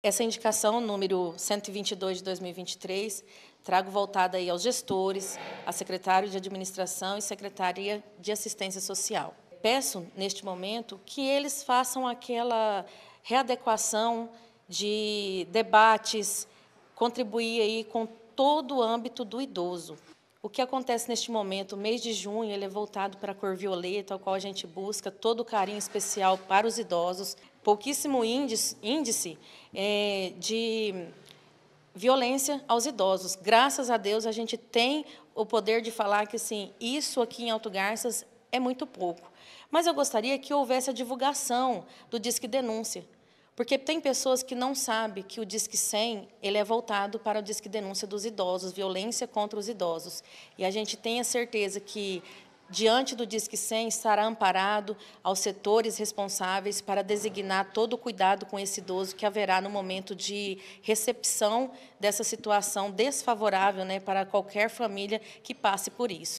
Essa indicação número 122 de 2023 trago voltada aí aos gestores, a secretário de administração e secretaria de assistência social. Peço neste momento que eles façam aquela readequação de debates, contribuir aí com todo o âmbito do idoso. O que acontece neste momento, o mês de junho, ele é voltado para a cor violeta, ao qual a gente busca todo o carinho especial para os idosos pouquíssimo índice, índice é, de violência aos idosos. Graças a Deus, a gente tem o poder de falar que sim, isso aqui em Alto Garças é muito pouco. Mas eu gostaria que houvesse a divulgação do Disque Denúncia, porque tem pessoas que não sabem que o Disque 100 ele é voltado para o Disque Denúncia dos Idosos, violência contra os idosos. E a gente tem a certeza que diante do Disque 100, estará amparado aos setores responsáveis para designar todo o cuidado com esse idoso que haverá no momento de recepção dessa situação desfavorável né, para qualquer família que passe por isso.